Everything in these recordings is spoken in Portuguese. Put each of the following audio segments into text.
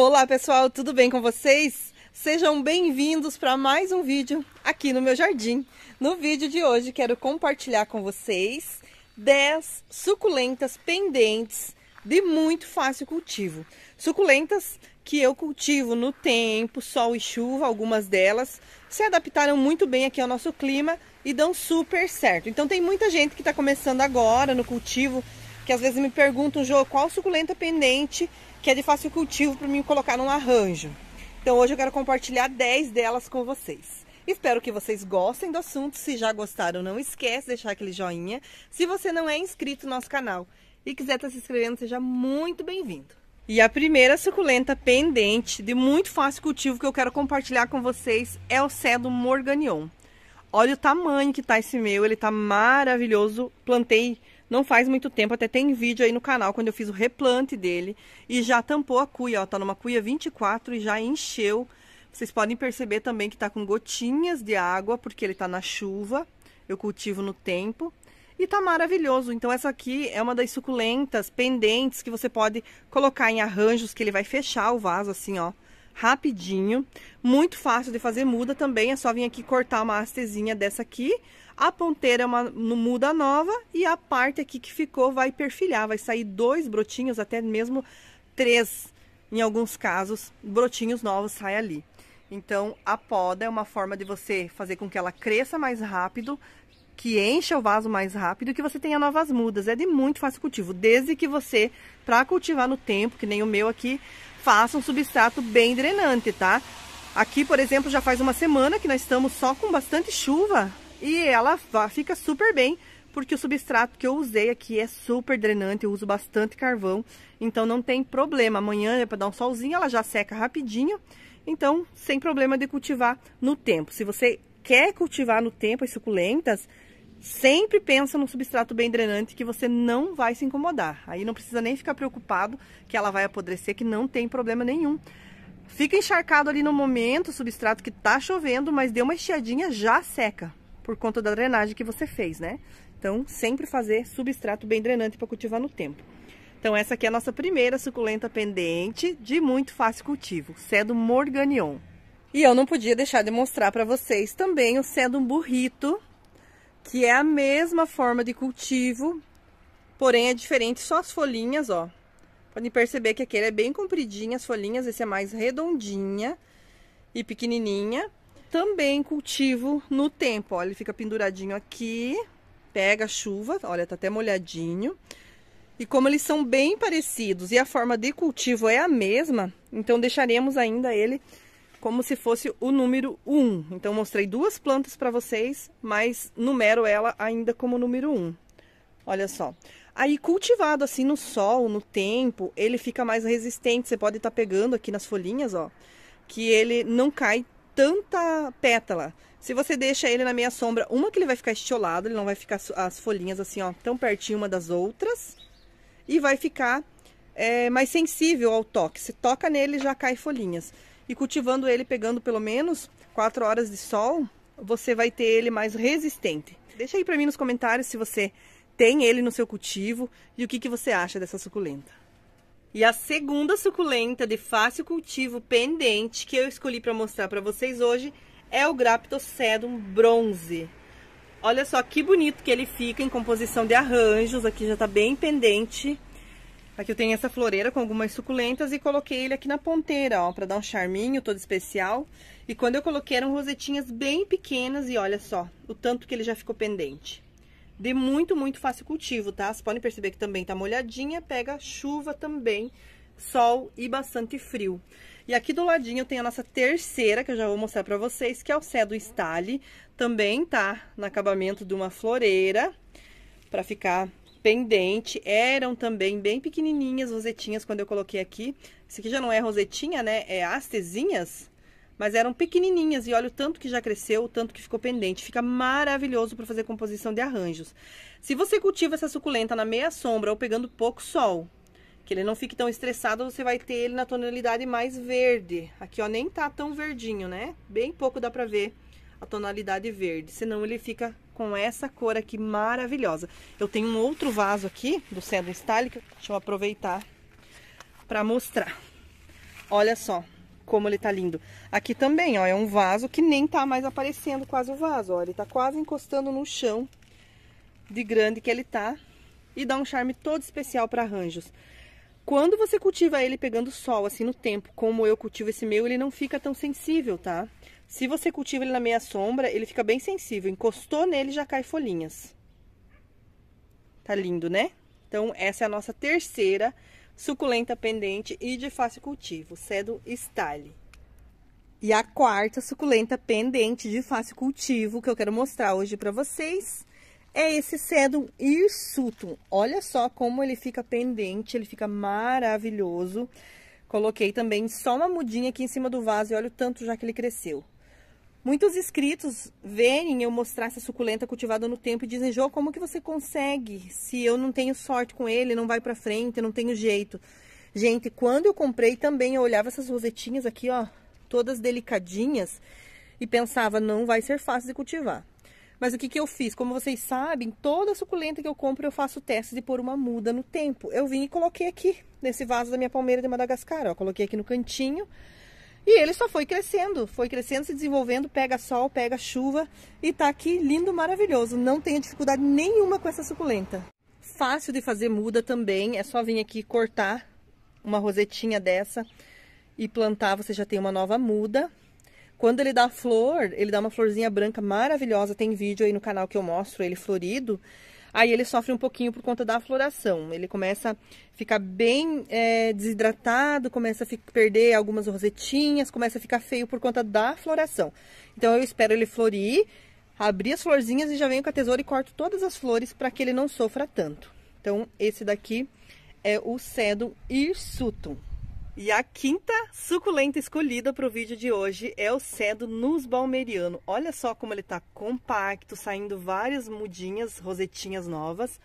Olá pessoal, tudo bem com vocês? Sejam bem-vindos para mais um vídeo aqui no meu jardim. No vídeo de hoje quero compartilhar com vocês 10 suculentas pendentes de muito fácil cultivo. Suculentas que eu cultivo no tempo, sol e chuva, algumas delas se adaptaram muito bem aqui ao nosso clima e dão super certo. Então tem muita gente que está começando agora no cultivo que às vezes me perguntam, Jô, qual suculenta pendente que é de fácil cultivo para mim colocar num arranjo? Então hoje eu quero compartilhar 10 delas com vocês. Espero que vocês gostem do assunto. Se já gostaram, não esquece de deixar aquele joinha. Se você não é inscrito no nosso canal e quiser estar tá se inscrevendo, seja muito bem-vindo. E a primeira suculenta pendente de muito fácil cultivo que eu quero compartilhar com vocês é o Cedo Morganion. Olha o tamanho que tá esse meu, ele tá maravilhoso. Plantei não faz muito tempo, até tem vídeo aí no canal quando eu fiz o replante dele e já tampou a cuia, ó, tá numa cuia 24 e já encheu. Vocês podem perceber também que tá com gotinhas de água porque ele tá na chuva. Eu cultivo no tempo e tá maravilhoso. Então essa aqui é uma das suculentas pendentes que você pode colocar em arranjos que ele vai fechar o vaso assim, ó rapidinho, muito fácil de fazer muda também, é só vir aqui cortar uma hastezinha dessa aqui, a ponteira é uma muda nova e a parte aqui que ficou vai perfilhar, vai sair dois brotinhos, até mesmo três, em alguns casos, brotinhos novos sai ali. Então, a poda é uma forma de você fazer com que ela cresça mais rápido, que encha o vaso mais rápido e que você tenha novas mudas. É de muito fácil cultivo, desde que você, para cultivar no tempo, que nem o meu aqui, faça um substrato bem drenante, tá? Aqui, por exemplo, já faz uma semana que nós estamos só com bastante chuva e ela fica super bem, porque o substrato que eu usei aqui é super drenante, eu uso bastante carvão, então não tem problema. Amanhã é para dar um solzinho, ela já seca rapidinho, então sem problema de cultivar no tempo. Se você quer cultivar no tempo as suculentas, Sempre pensa num substrato bem drenante que você não vai se incomodar. Aí não precisa nem ficar preocupado que ela vai apodrecer, que não tem problema nenhum. Fica encharcado ali no momento, o substrato que tá chovendo, mas deu uma estiadinha, já seca, por conta da drenagem que você fez, né? Então, sempre fazer substrato bem drenante para cultivar no tempo. Então, essa aqui é a nossa primeira suculenta pendente de muito fácil cultivo, cedo Morganion. E eu não podia deixar de mostrar para vocês também o cedo Burrito, que é a mesma forma de cultivo, porém é diferente só as folhinhas, ó. Podem perceber que aquele é bem compridinho as folhinhas, esse é mais redondinha e pequenininha. Também cultivo no tempo, ó, ele fica penduradinho aqui, pega a chuva, olha, tá até molhadinho. E como eles são bem parecidos e a forma de cultivo é a mesma, então deixaremos ainda ele como se fosse o número 1. Então, mostrei duas plantas para vocês, mas numero ela ainda como número 1. Olha só. Aí, cultivado assim no sol, no tempo, ele fica mais resistente. Você pode estar tá pegando aqui nas folhinhas, ó, que ele não cai tanta pétala. Se você deixa ele na meia sombra, uma que ele vai ficar estiolado, ele não vai ficar as folhinhas assim, ó, tão pertinho uma das outras. E vai ficar é, mais sensível ao toque. Se toca nele, já cai folhinhas. E cultivando ele, pegando pelo menos 4 horas de sol, você vai ter ele mais resistente. Deixa aí para mim nos comentários se você tem ele no seu cultivo e o que, que você acha dessa suculenta. E a segunda suculenta de fácil cultivo pendente que eu escolhi para mostrar para vocês hoje é o Graptocedum bronze. Olha só que bonito que ele fica em composição de arranjos, aqui já está bem pendente. Aqui eu tenho essa floreira com algumas suculentas e coloquei ele aqui na ponteira, ó, pra dar um charminho todo especial. E quando eu coloquei eram rosetinhas bem pequenas e olha só o tanto que ele já ficou pendente. De muito, muito fácil cultivo, tá? Vocês podem perceber que também tá molhadinha, pega chuva também, sol e bastante frio. E aqui do ladinho eu tenho a nossa terceira, que eu já vou mostrar pra vocês, que é o Cedo Stale. Também tá no acabamento de uma floreira, pra ficar pendente. Eram também bem pequenininhas, rosetinhas, quando eu coloquei aqui. Esse aqui já não é rosetinha, né? É astezinhas Mas eram pequenininhas e olha o tanto que já cresceu, o tanto que ficou pendente. Fica maravilhoso para fazer composição de arranjos. Se você cultiva essa suculenta na meia sombra ou pegando pouco sol, que ele não fique tão estressado, você vai ter ele na tonalidade mais verde. Aqui, ó, nem tá tão verdinho, né? Bem pouco dá pra ver a tonalidade verde, senão ele fica com essa cor aqui maravilhosa. Eu tenho um outro vaso aqui do Cedro Style, que deixa eu aproveitar para mostrar. Olha só como ele tá lindo. Aqui também, ó, é um vaso que nem tá mais aparecendo quase o vaso, ó. Ele tá quase encostando no chão de grande que ele tá e dá um charme todo especial para arranjos. Quando você cultiva ele pegando sol, assim, no tempo, como eu cultivo esse meu, ele não fica tão sensível, tá? Tá? Se você cultiva ele na meia sombra, ele fica bem sensível. Encostou nele, já cai folhinhas. Tá lindo, né? Então, essa é a nossa terceira suculenta pendente e de fácil cultivo, Cedo Style. E a quarta suculenta pendente de fácil cultivo que eu quero mostrar hoje para vocês é esse Sedum Hirsutum. Olha só como ele fica pendente, ele fica maravilhoso. Coloquei também só uma mudinha aqui em cima do vaso e olha o tanto já que ele cresceu. Muitos inscritos verem eu mostrar essa suculenta cultivada no tempo e dizem, Jô, como que você consegue? Se eu não tenho sorte com ele, não vai para frente, não tenho jeito. Gente, quando eu comprei também, eu olhava essas rosetinhas aqui, ó, todas delicadinhas, e pensava, não vai ser fácil de cultivar. Mas o que, que eu fiz? Como vocês sabem, toda suculenta que eu compro, eu faço teste de pôr uma muda no tempo. Eu vim e coloquei aqui, nesse vaso da minha palmeira de Madagascar, ó. Coloquei aqui no cantinho, e ele só foi crescendo, foi crescendo, se desenvolvendo, pega sol, pega chuva e tá aqui lindo, maravilhoso. Não tenho dificuldade nenhuma com essa suculenta. Fácil de fazer muda também, é só vir aqui cortar uma rosetinha dessa e plantar, você já tem uma nova muda. Quando ele dá flor, ele dá uma florzinha branca maravilhosa, tem vídeo aí no canal que eu mostro ele florido aí ele sofre um pouquinho por conta da floração. Ele começa a ficar bem é, desidratado, começa a ficar, perder algumas rosetinhas, começa a ficar feio por conta da floração. Então eu espero ele florir, abrir as florzinhas e já venho com a tesoura e corto todas as flores para que ele não sofra tanto. Então esse daqui é o cedo hirsutum. E a quinta suculenta escolhida para o vídeo de hoje é o cedo nus balmeriano. Olha só como ele está compacto, saindo várias mudinhas, rosetinhas novas.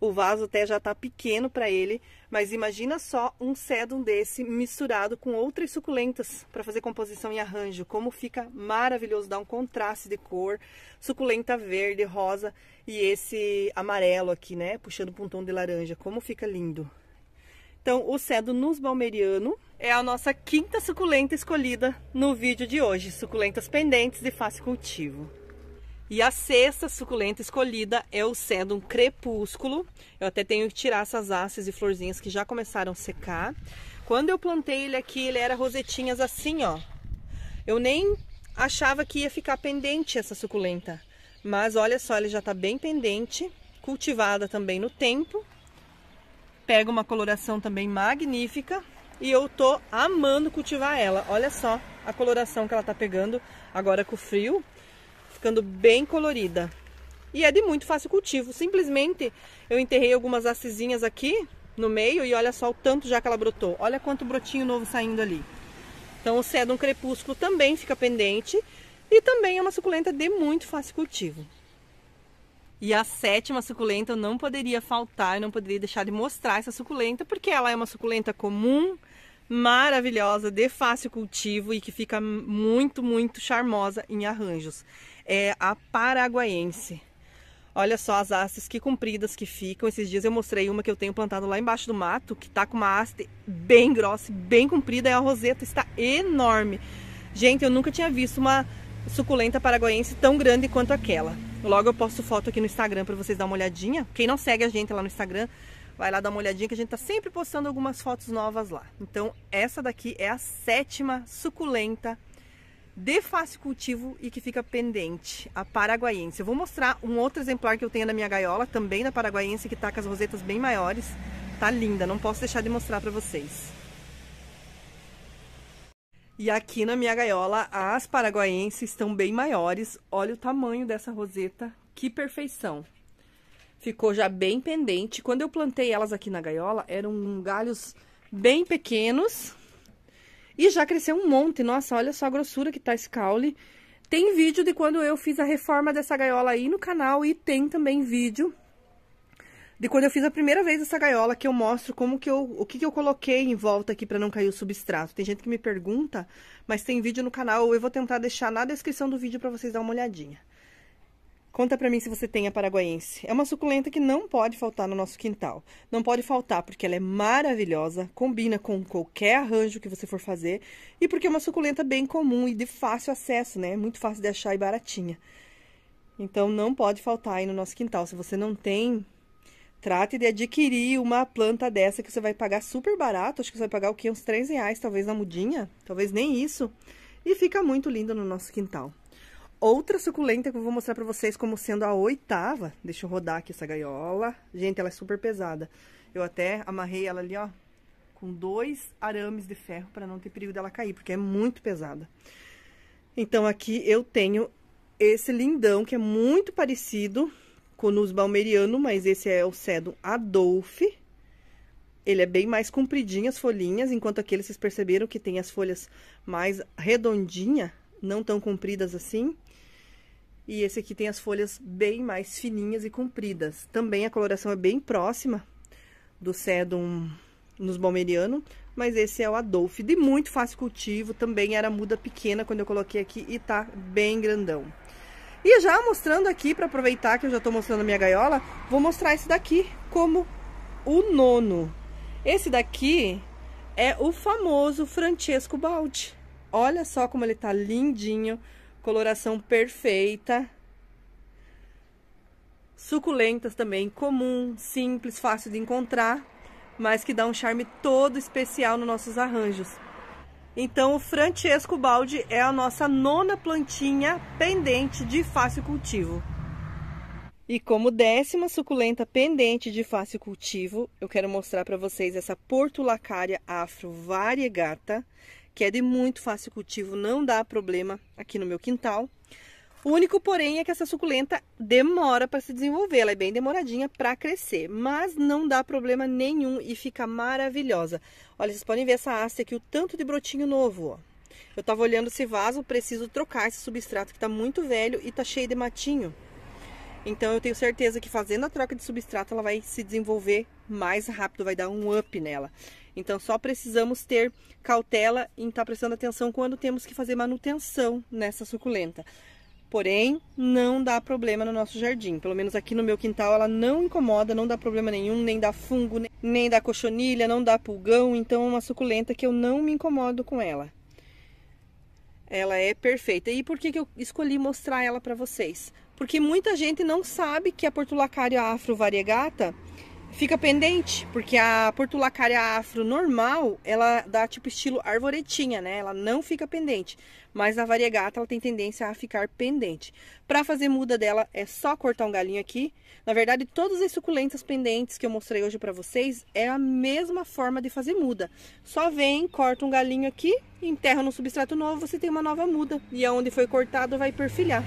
O vaso até já está pequeno para ele, mas imagina só um cedo desse misturado com outras suculentas para fazer composição e arranjo. Como fica maravilhoso, dá um contraste de cor, suculenta verde, rosa e esse amarelo aqui, né, puxando para um tom de laranja. Como fica lindo. Então, o cedo nusbalmeriano é a nossa quinta suculenta escolhida no vídeo de hoje, suculentas pendentes de fácil cultivo. E a sexta suculenta escolhida é o sedum crepúsculo. Eu até tenho que tirar essas hastes e florzinhas que já começaram a secar. Quando eu plantei ele aqui, ele era rosetinhas assim, ó. Eu nem achava que ia ficar pendente essa suculenta. Mas olha só, ele já tá bem pendente, cultivada também no tempo pega uma coloração também magnífica e eu tô amando cultivar ela. Olha só a coloração que ela tá pegando agora com o frio, ficando bem colorida. E é de muito fácil cultivo, simplesmente eu enterrei algumas assezinhas aqui no meio e olha só o tanto já que ela brotou. Olha quanto brotinho novo saindo ali. Então o cedro um crepúsculo também fica pendente e também é uma suculenta de muito fácil cultivo. E a sétima suculenta eu não poderia faltar, eu não poderia deixar de mostrar essa suculenta, porque ela é uma suculenta comum, maravilhosa, de fácil cultivo e que fica muito, muito charmosa em arranjos. É a paraguaiense. Olha só as hastes que compridas que ficam. Esses dias eu mostrei uma que eu tenho plantado lá embaixo do mato, que tá com uma haste bem grossa, bem comprida, e a roseta está enorme. Gente, eu nunca tinha visto uma suculenta paraguaense tão grande quanto aquela. Logo eu posto foto aqui no Instagram para vocês dar uma olhadinha. Quem não segue a gente lá no Instagram, vai lá dar uma olhadinha que a gente tá sempre postando algumas fotos novas lá. Então essa daqui é a sétima suculenta de fácil cultivo e que fica pendente, a paraguaiense. Eu vou mostrar um outro exemplar que eu tenho na minha gaiola, também da paraguaiense, que tá com as rosetas bem maiores. Tá linda, não posso deixar de mostrar para vocês. E aqui na minha gaiola, as paraguaenses estão bem maiores. Olha o tamanho dessa roseta, que perfeição! Ficou já bem pendente. Quando eu plantei elas aqui na gaiola, eram galhos bem pequenos. E já cresceu um monte. Nossa, olha só a grossura que tá esse caule. Tem vídeo de quando eu fiz a reforma dessa gaiola aí no canal e tem também vídeo de quando eu fiz a primeira vez essa gaiola, que eu mostro como que eu, o que, que eu coloquei em volta aqui para não cair o substrato. Tem gente que me pergunta, mas tem vídeo no canal, eu vou tentar deixar na descrição do vídeo para vocês dar uma olhadinha. Conta para mim se você tem a paraguaiense. É uma suculenta que não pode faltar no nosso quintal. Não pode faltar porque ela é maravilhosa, combina com qualquer arranjo que você for fazer e porque é uma suculenta bem comum e de fácil acesso, né? Muito fácil de achar e baratinha. Então não pode faltar aí no nosso quintal. Se você não tem, Trate de adquirir uma planta dessa que você vai pagar super barato. Acho que você vai pagar o quê? Uns 3 reais, talvez na mudinha. Talvez nem isso. E fica muito linda no nosso quintal. Outra suculenta que eu vou mostrar pra vocês como sendo a oitava. Deixa eu rodar aqui essa gaiola. Gente, ela é super pesada. Eu até amarrei ela ali, ó, com dois arames de ferro para não ter perigo dela cair, porque é muito pesada. Então, aqui eu tenho esse lindão, que é muito parecido Conus balmeriano, mas esse é o Sedum Adolf. Ele é bem mais compridinho as folhinhas, enquanto aquele vocês perceberam que tem as folhas mais redondinha, não tão compridas assim. E esse aqui tem as folhas bem mais fininhas e compridas. Também a coloração é bem próxima do Sedum nos Balmeriano, mas esse é o Adolf, de muito fácil cultivo, também era muda pequena quando eu coloquei aqui e tá bem grandão. E já mostrando aqui, para aproveitar que eu já estou mostrando a minha gaiola, vou mostrar esse daqui como o nono. Esse daqui é o famoso Francesco Baldi. Olha só como ele está lindinho, coloração perfeita. Suculentas também, comum, simples, fácil de encontrar, mas que dá um charme todo especial nos nossos arranjos. Então, o Francesco Balde é a nossa nona plantinha pendente de fácil cultivo. E como décima suculenta pendente de fácil cultivo, eu quero mostrar para vocês essa Portulacaria afro variegata, que é de muito fácil cultivo, não dá problema aqui no meu quintal. O único, porém, é que essa suculenta demora para se desenvolver, ela é bem demoradinha para crescer, mas não dá problema nenhum e fica maravilhosa. Olha, vocês podem ver essa haste aqui, o tanto de brotinho novo, ó. Eu estava olhando esse vaso, preciso trocar esse substrato que está muito velho e está cheio de matinho. Então eu tenho certeza que fazendo a troca de substrato ela vai se desenvolver mais rápido, vai dar um up nela. Então só precisamos ter cautela em estar tá prestando atenção quando temos que fazer manutenção nessa suculenta. Porém, não dá problema no nosso jardim. Pelo menos aqui no meu quintal ela não incomoda, não dá problema nenhum, nem dá fungo, nem dá cochonilha, não dá pulgão. Então é uma suculenta que eu não me incomodo com ela. Ela é perfeita. E por que, que eu escolhi mostrar ela para vocês? Porque muita gente não sabe que a Portulacária afro variegata fica pendente, porque a portulacária afro normal, ela dá tipo estilo arvoretinha, né? Ela não fica pendente, mas a variegata ela tem tendência a ficar pendente. Para fazer muda dela é só cortar um galinho aqui. Na verdade, todas as suculentas pendentes que eu mostrei hoje para vocês é a mesma forma de fazer muda. Só vem, corta um galinho aqui, enterra no substrato novo, você tem uma nova muda. E aonde foi cortado vai perfilhar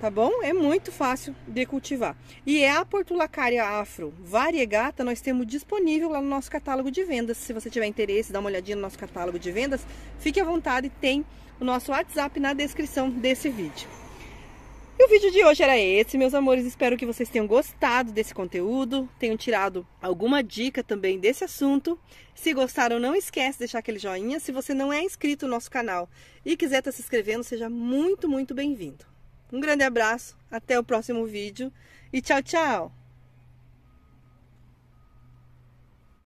tá bom? É muito fácil de cultivar. E é a Portulacária afro variegata nós temos disponível lá no nosso catálogo de vendas. Se você tiver interesse, dá uma olhadinha no nosso catálogo de vendas, fique à vontade, tem o nosso WhatsApp na descrição desse vídeo. E o vídeo de hoje era esse, meus amores. Espero que vocês tenham gostado desse conteúdo, tenham tirado alguma dica também desse assunto. Se gostaram, não esquece de deixar aquele joinha. Se você não é inscrito no nosso canal e quiser estar se inscrevendo, seja muito, muito bem-vindo. Um grande abraço, até o próximo vídeo e tchau, tchau!